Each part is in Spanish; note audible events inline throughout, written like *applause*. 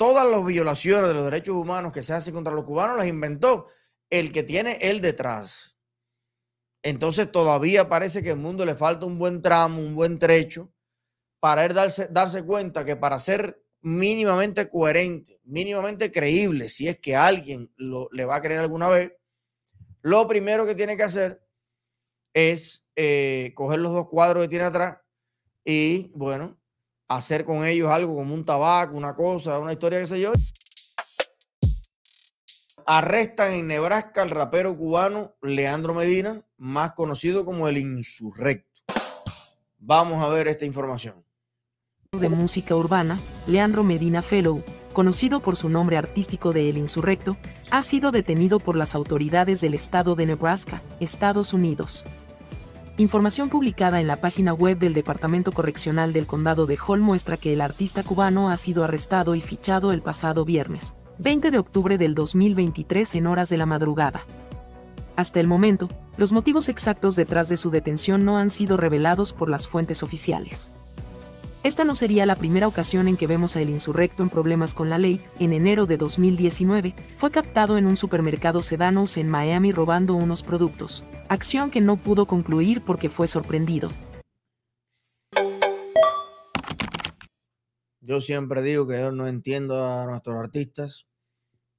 todas las violaciones de los derechos humanos que se hacen contra los cubanos las inventó el que tiene él detrás. Entonces todavía parece que al mundo le falta un buen tramo, un buen trecho, para él darse, darse cuenta que para ser mínimamente coherente, mínimamente creíble, si es que alguien lo, le va a creer alguna vez, lo primero que tiene que hacer es eh, coger los dos cuadros que tiene atrás y, bueno, hacer con ellos algo como un tabaco, una cosa, una historia, qué sé yo. Arrestan en Nebraska al rapero cubano Leandro Medina, más conocido como el insurrecto. Vamos a ver esta información. De música urbana, Leandro Medina Fellow, conocido por su nombre artístico de El Insurrecto, ha sido detenido por las autoridades del estado de Nebraska, Estados Unidos, Información publicada en la página web del Departamento Correccional del Condado de Hall muestra que el artista cubano ha sido arrestado y fichado el pasado viernes, 20 de octubre del 2023 en horas de la madrugada. Hasta el momento, los motivos exactos detrás de su detención no han sido revelados por las fuentes oficiales. Esta no sería la primera ocasión en que vemos a el insurrecto en problemas con la ley. En enero de 2019, fue captado en un supermercado Sedanos en Miami robando unos productos, acción que no pudo concluir porque fue sorprendido. Yo siempre digo que yo no entiendo a nuestros artistas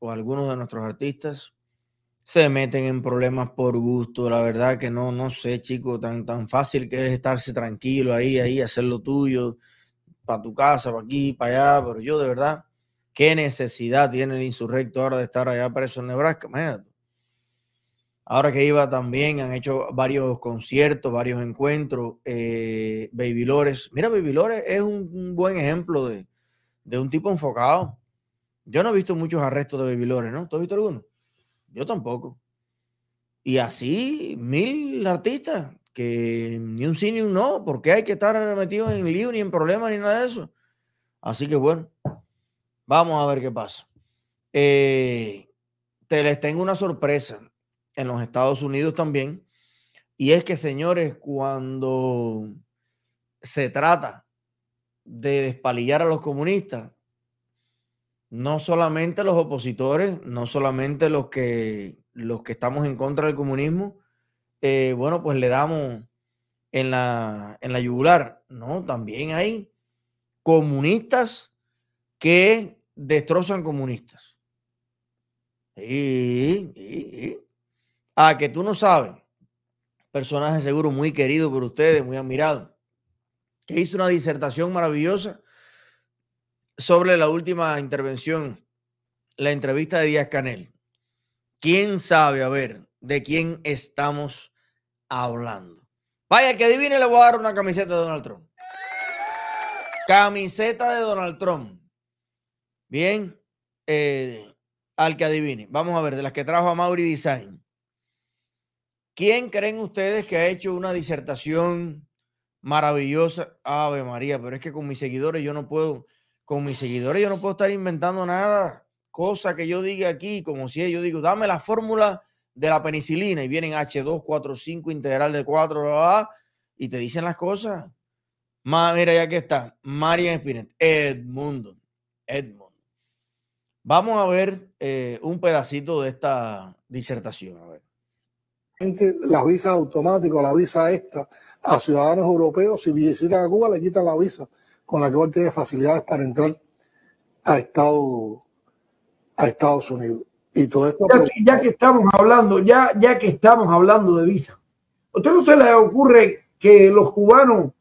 o a algunos de nuestros artistas se meten en problemas por gusto, la verdad que no, no sé, chico, tan, tan fácil que es estarse tranquilo ahí, ahí, hacer lo tuyo, para tu casa, para aquí, para allá, pero yo de verdad, ¿qué necesidad tiene el insurrecto ahora de estar allá preso en Nebraska? Ahora que iba también, han hecho varios conciertos, varios encuentros. Eh, Baby mira, Baby Lores es un, buen ejemplo de, de, un tipo enfocado. Yo no he visto muchos arrestos de Baby Lores, ¿no? ¿Tú has visto alguno? Yo tampoco. Y así mil artistas que ni un sí ni un no, porque hay que estar metidos en lío, ni en problemas, ni nada de eso. Así que bueno, vamos a ver qué pasa. Eh, te les tengo una sorpresa en los Estados Unidos también. Y es que, señores, cuando se trata de despalillar a los comunistas, no solamente los opositores, no solamente los que, los que estamos en contra del comunismo, eh, bueno, pues le damos en la, en la yugular. No, también hay comunistas que destrozan comunistas. Y, Ah, que tú no sabes. Personaje seguro muy querido por ustedes, muy admirado. Que hizo una disertación maravillosa sobre la última intervención, la entrevista de Díaz Canel. ¿Quién sabe, a ver, de quién estamos hablando? Vaya, que adivine, le voy a dar una camiseta de Donald Trump. Camiseta de Donald Trump. Bien, eh, al que adivine. Vamos a ver, de las que trajo a Mauri Design. ¿Quién creen ustedes que ha hecho una disertación maravillosa? Ave María, pero es que con mis seguidores yo no puedo con mis seguidores yo no puedo estar inventando nada, cosa que yo diga aquí, como si yo digo, dame la fórmula de la penicilina y vienen h 245 integral de 4, y te dicen las cosas. mira, ya que está, Marian Spinet, Edmundo, Edmundo. Vamos a ver eh, un pedacito de esta disertación. A ver. La visa automática, la visa esta, a ciudadanos europeos, si visitan a Cuba, le quitan la visa con la que hoy tiene facilidades para entrar a Estados, Unidos. Y todo esto. Pues ya, que, estamos hablando, ya, ya que estamos hablando de visa, ¿a usted no se le ocurre que los cubanos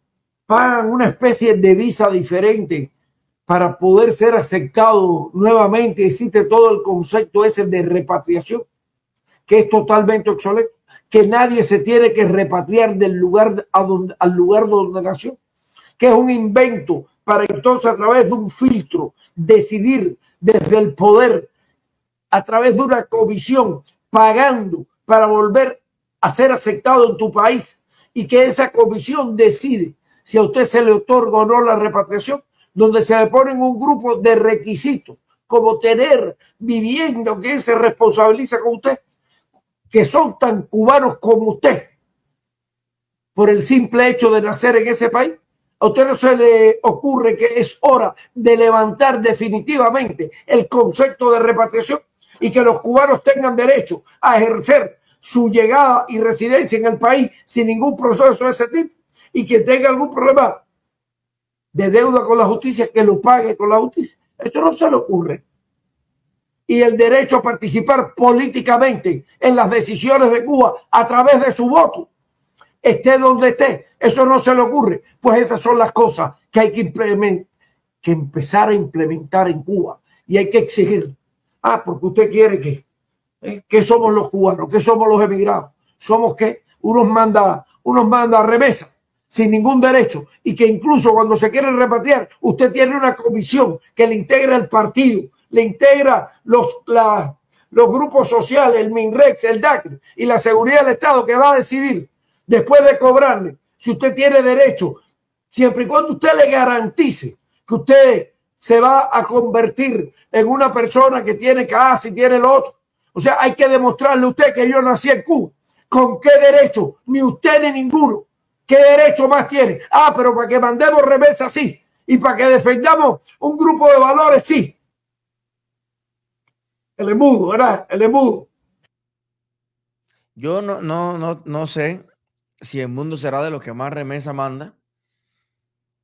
pagan una especie de visa diferente para poder ser aceptados nuevamente? Existe todo el concepto ese de repatriación, que es totalmente obsoleto, que nadie se tiene que repatriar del lugar al lugar donde nació, que es un invento para entonces a través de un filtro decidir desde el poder, a través de una comisión, pagando para volver a ser aceptado en tu país y que esa comisión decide si a usted se le otorga o no la repatriación, donde se le ponen un grupo de requisitos, como tener vivienda que se responsabiliza con usted, que son tan cubanos como usted, por el simple hecho de nacer en ese país, ¿A usted no se le ocurre que es hora de levantar definitivamente el concepto de repatriación y que los cubanos tengan derecho a ejercer su llegada y residencia en el país sin ningún proceso de ese tipo? Y que tenga algún problema de deuda con la justicia, que lo pague con la justicia. Esto no se le ocurre. Y el derecho a participar políticamente en las decisiones de Cuba a través de su voto esté donde esté. Eso no se le ocurre. Pues esas son las cosas que hay que, que empezar a implementar en Cuba. Y hay que exigir. Ah, porque usted quiere que, eh, que somos los cubanos, que somos los emigrados. Somos que unos manda, unos manda remesa sin ningún derecho y que incluso cuando se quiere repatriar, usted tiene una comisión que le integra el partido, le integra los, los grupos sociales, el MINREX, el DAC y la seguridad del Estado que va a decidir después de cobrarle, si usted tiene derecho, siempre y cuando usted le garantice que usted se va a convertir en una persona que tiene y tiene el otro. O sea, hay que demostrarle a usted que yo nací en Cuba. ¿Con qué derecho? Ni usted ni ninguno. ¿Qué derecho más tiene? Ah, pero para que mandemos reversa, sí. Y para que defendamos un grupo de valores, sí. El embudo, ¿verdad? El embudo. Yo no, no, no, no sé si el mundo será de los que más remesa manda.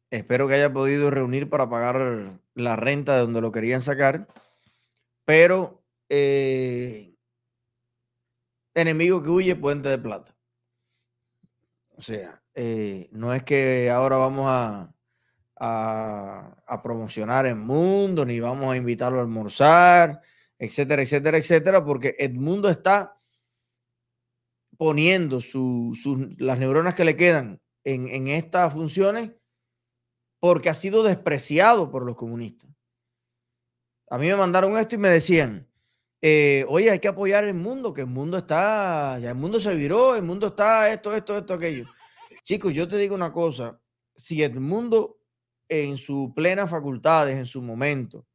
Espero que haya podido reunir para pagar la renta de donde lo querían sacar. Pero eh, enemigo que huye, puente de plata. O sea, eh, no es que ahora vamos a, a, promocionar el mundo, ni vamos a invitarlo a almorzar, etcétera, etcétera, etcétera, porque el mundo está poniendo las neuronas que le quedan en, estas funciones porque ha sido despreciado por los comunistas. A mí me mandaron esto y me decían, eh, oye, hay que apoyar el mundo, que el mundo está, ya el mundo se viró, el mundo está esto, esto, esto, aquello. Chicos, yo te digo una cosa, si el mundo en sus plenas facultades, en su momento,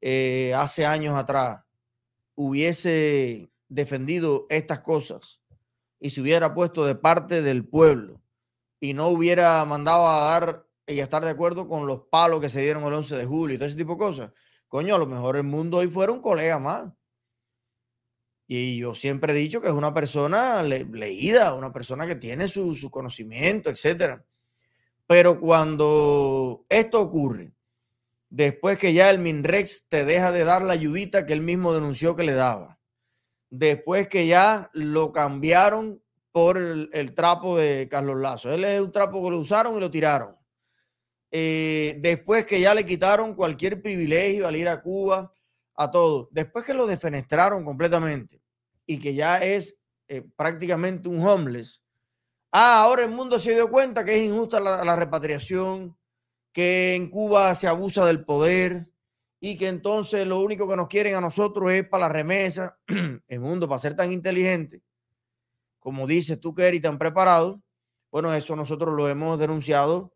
eh, hace años atrás, hubiese defendido estas cosas, y se hubiera puesto de parte del pueblo y no hubiera mandado a dar y a estar de acuerdo con los palos que se dieron el 11 de julio y todo ese tipo de cosas. Coño, a lo mejor el mundo hoy fuera un colega más. Y yo siempre he dicho que es una persona leída, una persona que tiene su, su conocimiento, etc. Pero cuando esto ocurre, después que ya el Minrex te deja de dar la ayudita que él mismo denunció que le daba, después que ya lo cambiaron por el, trapo de Carlos Lazo. Él es un trapo que lo usaron y lo tiraron. Eh, después que ya le quitaron cualquier privilegio al ir a Cuba, a todo. Después que lo defenestraron completamente y que ya es eh, prácticamente un homeless. Ah, ahora el mundo se dio cuenta que es injusta la repatriación, que en Cuba se abusa del poder, y que entonces lo único que nos quieren a nosotros es para la remesa, *clears throat* el mundo, para ser tan inteligente, como dices tú que eres tan preparado, bueno, eso nosotros lo hemos denunciado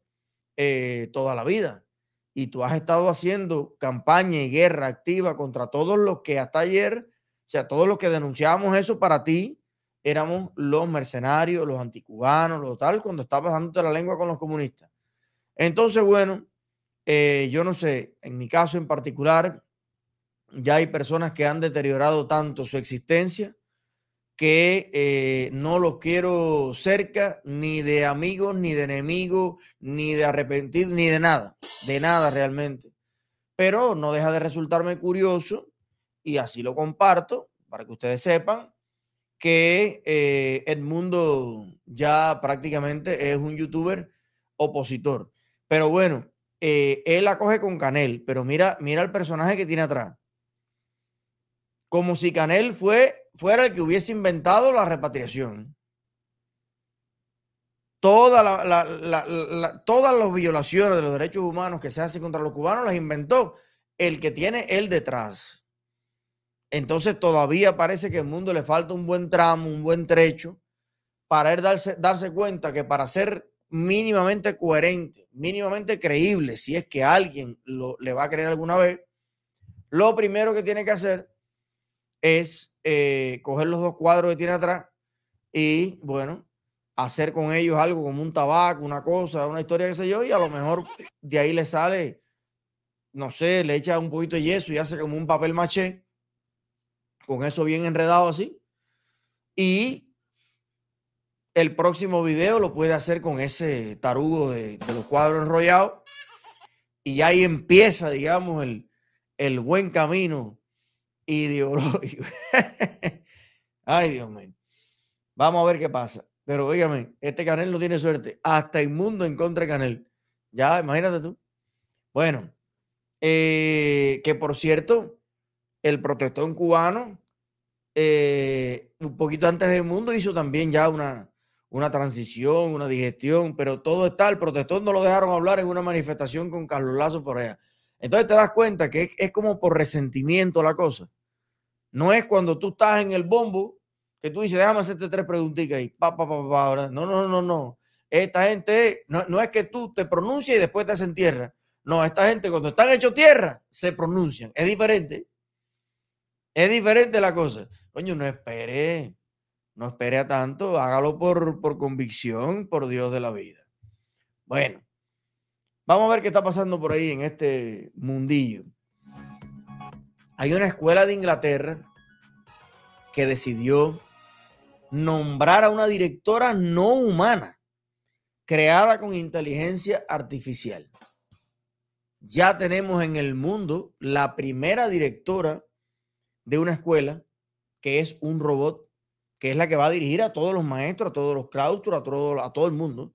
eh, toda la vida. Y tú has estado haciendo campaña y guerra activa contra todos los que hasta ayer, o sea, todos los que denunciábamos eso para ti, éramos los mercenarios, los anticubanos, lo tal, cuando estabas dándote la lengua con los comunistas. Entonces, bueno, eh, yo no sé, en mi caso en particular, ya hay personas que han deteriorado tanto su existencia que eh, no los quiero cerca ni de amigos, ni de enemigos, ni de arrepentir, ni de nada, de nada realmente. Pero no deja de resultarme curioso y así lo comparto para que ustedes sepan que Edmundo eh, ya prácticamente es un youtuber opositor. Pero bueno, eh, él la coge con Canel, pero mira, mira el personaje que tiene atrás. Como si Canel fue, fuera el que hubiese inventado la repatriación. Toda todas las violaciones de los derechos humanos que se hacen contra los cubanos las inventó el que tiene él detrás. Entonces todavía parece que al mundo le falta un buen tramo, un buen trecho, para él darse, darse cuenta que para ser mínimamente coherente, mínimamente creíble, si es que alguien lo, le va a creer alguna vez, lo primero que tiene que hacer es eh, coger los dos cuadros que tiene atrás y, bueno, hacer con ellos algo como un tabaco, una cosa, una historia, que sé yo, y a lo mejor de ahí le sale, no sé, le echa un poquito de yeso y hace como un papel maché, con eso bien enredado así, y el próximo video lo puede hacer con ese tarugo de, los cuadros enrollados. Y ahí empieza, digamos, el, buen camino ideológico. *laughs* Ay, Dios mío. Vamos a ver qué pasa. Pero oígame, este Canel no tiene suerte. Hasta el mundo en contra de Canel. Ya, imagínate tú. Bueno, eh, que por cierto, el protestón cubano, eh, un poquito antes del mundo hizo también ya una, una transición, una digestión, pero todo está, el protestón no lo dejaron hablar en una manifestación con Carlos Lazo por allá. Entonces te das cuenta que es, como por resentimiento la cosa. No es cuando tú estás en el bombo que tú dices, déjame hacerte tres preguntitas y pa, pa, pa, pa, No, no, no, no. Esta gente, no, no es que tú te pronuncies y después te hacen tierra. No, esta gente cuando están hechos tierra, se pronuncian. Es diferente. Es diferente la cosa. Coño, no esperé. No espere a tanto, hágalo por, por convicción, por Dios de la vida. Bueno, vamos a ver qué está pasando por ahí en este mundillo. Hay una escuela de Inglaterra que decidió nombrar a una directora no humana, creada con inteligencia artificial. Ya tenemos en el mundo la primera directora de una escuela que es un robot que es la que va a dirigir a todos los maestros, a todos los claustros, a todo, el mundo.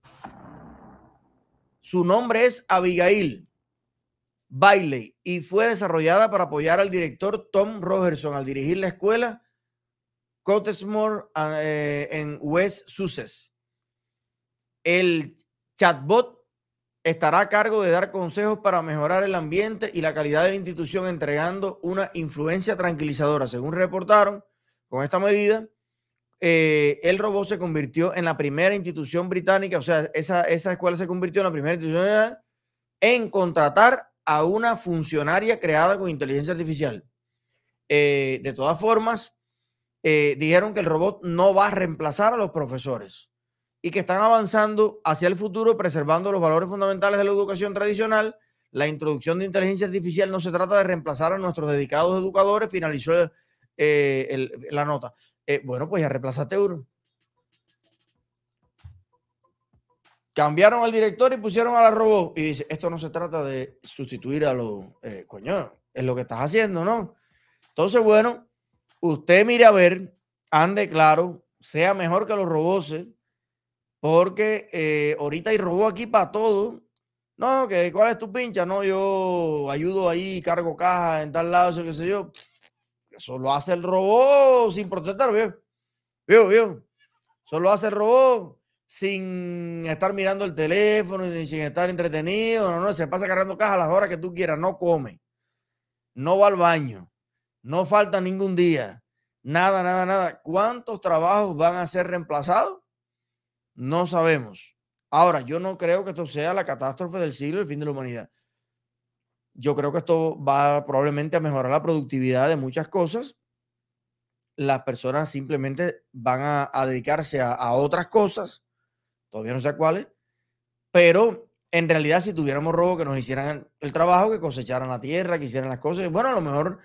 Su nombre es Abigail Bailey y fue desarrollada para apoyar al director Tom Rogerson al dirigir la escuela Cottesmore ah, eh, en West Sussex. El chatbot estará a cargo de dar consejos para mejorar el ambiente y la calidad de la institución, entregando una influencia tranquilizadora. Según reportaron, con esta medida, eh, el robot se convirtió en la primera institución británica, o sea, esa, escuela se convirtió en la primera institución en contratar a una funcionaria creada con inteligencia artificial. Eh, de todas formas, eh, dijeron que el robot no va a reemplazar a los profesores y que están avanzando hacia el futuro preservando los valores fundamentales de la educación tradicional. La introducción de inteligencia artificial no se trata de reemplazar a nuestros dedicados educadores, finalizó la nota. Eh, bueno, pues ya reemplazaste uno. Cambiaron al director y pusieron a la robó. Y dice, esto no se trata de sustituir a los... Eh, coño, es lo que estás haciendo, ¿no? Entonces, bueno, usted mire a ver, ande claro, sea mejor que los robots, ¿eh? porque ahorita hay robó aquí para todo. No, que cuál es tu pincha, no, yo ayudo ahí, cargo caja en tal lado, eso qué sé yo. Eso lo hace el robot sin protestar, ¿vio? ¿Vio? ¿Vio? hace el robot sin estar mirando el teléfono, ni sin estar entretenido, no, no, se pasa cargando caja a las horas que tú quieras, no come, no va al baño, no falta ningún día, nada, nada, nada. ¿Cuántos trabajos van a ser reemplazados? No sabemos. Ahora, yo no creo que esto sea la catástrofe del siglo, el fin de la humanidad. Yo creo que esto va probablemente a mejorar la productividad de muchas cosas. Las personas simplemente van a, dedicarse a, otras cosas, todavía no sé cuáles, pero en realidad si tuviéramos robo que nos hicieran el trabajo, que cosecharan la tierra, que hicieran las cosas, bueno, a lo mejor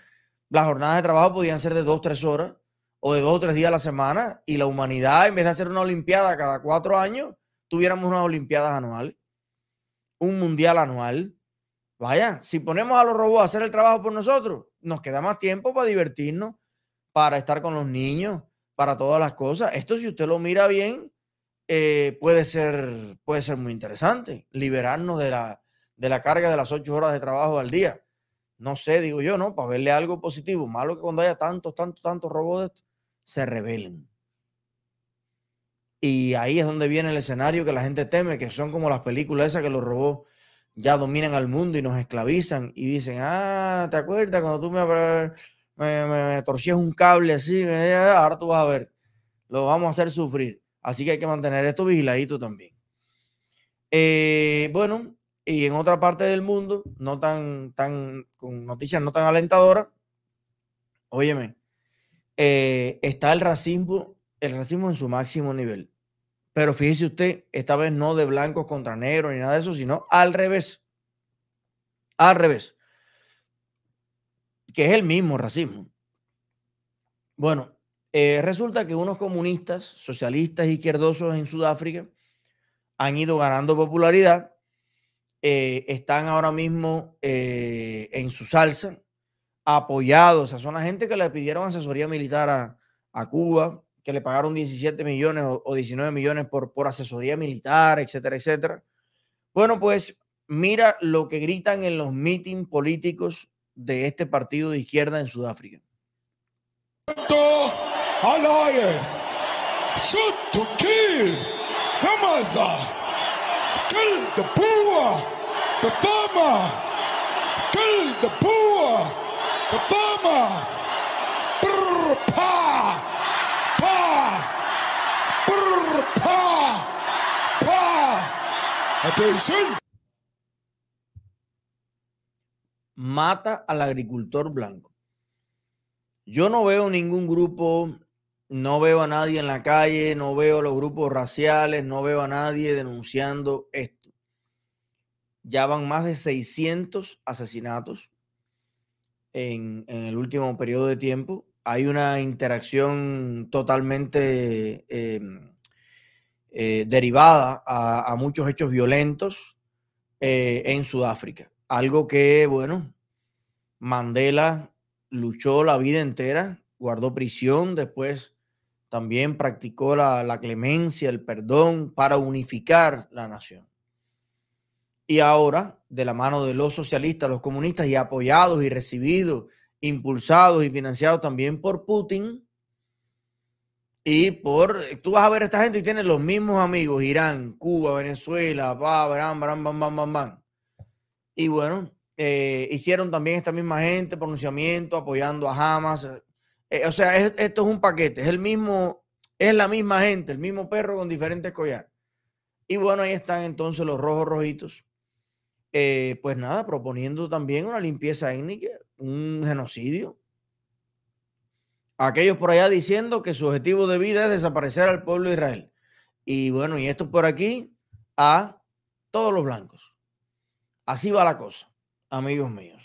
las jornadas de trabajo podían ser de dos, tres horas o de dos o tres días a la semana y la humanidad, en vez de hacer una olimpiada cada cuatro años, tuviéramos unas olimpiadas anual un mundial anual, Vaya, si ponemos a los robots a hacer el trabajo por nosotros, nos queda más tiempo para divertirnos, para estar con los niños, para todas las cosas. Esto, si usted lo mira bien, eh, puede, ser, puede ser muy interesante, liberarnos de la, de la carga de las ocho horas de trabajo al día. No sé, digo yo, ¿no? Para verle algo positivo. Malo que cuando haya tantos, tantos, tantos robots, se rebelen. Y ahí es donde viene el escenario que la gente teme, que son como las películas esas que los robots ya dominan al mundo y nos esclavizan y dicen, ah, ¿te acuerdas cuando tú me, me, torcías un cable así? Ah, ahora tú vas a ver, lo vamos a hacer sufrir. Así que hay que mantener esto vigiladito también. Eh, bueno, y en otra parte del mundo, no tan, tan, con noticias no tan alentadoras, óyeme, eh, está el racismo, el racismo en su máximo nivel. Pero fíjese usted, esta vez no de blancos contra negros ni nada de eso, sino al revés. Al revés. Que es el mismo racismo. Bueno, eh, resulta que unos comunistas, socialistas, izquierdosos en Sudáfrica han ido ganando popularidad, eh, están ahora mismo eh, en su salsa, apoyados. O sea, son la gente que le pidieron asesoría militar a, a Cuba, que le pagaron 17 millones o, 19 millones por, por asesoría militar, etcétera, etcétera. Bueno, pues mira lo que gritan en los mítines políticos de este partido de izquierda en Sudáfrica. Shoot to kill. Kill the Kill the The farmer. Mata al agricultor blanco. Yo no veo ningún grupo, no veo a nadie en la calle, no veo los grupos raciales, no veo a nadie denunciando esto. Ya van más de 600 asesinatos en, el último periodo de tiempo. Hay una interacción totalmente em, eh, derivada a, muchos hechos violentos eh, en Sudáfrica. Algo que, bueno, Mandela luchó la vida entera, guardó prisión, después también practicó la, la clemencia, el perdón para unificar la nación. Y ahora, de la mano de los socialistas, los comunistas, y apoyados y recibidos, impulsados y financiados también por Putin, y por, tú vas a ver a esta gente y tienen los mismos amigos, Irán, Cuba, Venezuela, va bram, bam, bam, bam, bam. Y bueno, eh, hicieron también esta misma gente pronunciamiento apoyando a Hamas. Eh, o sea, esto es un paquete, es el mismo, es la misma gente, el mismo perro con diferentes collares. Y bueno, ahí están entonces los rojos rojitos. Eh, pues nada, proponiendo también una limpieza étnica, un genocidio, aquellos por allá diciendo que su objetivo de vida es desaparecer al pueblo de Israel. Y bueno, y esto por aquí a todos los blancos. Así va la cosa, amigos míos.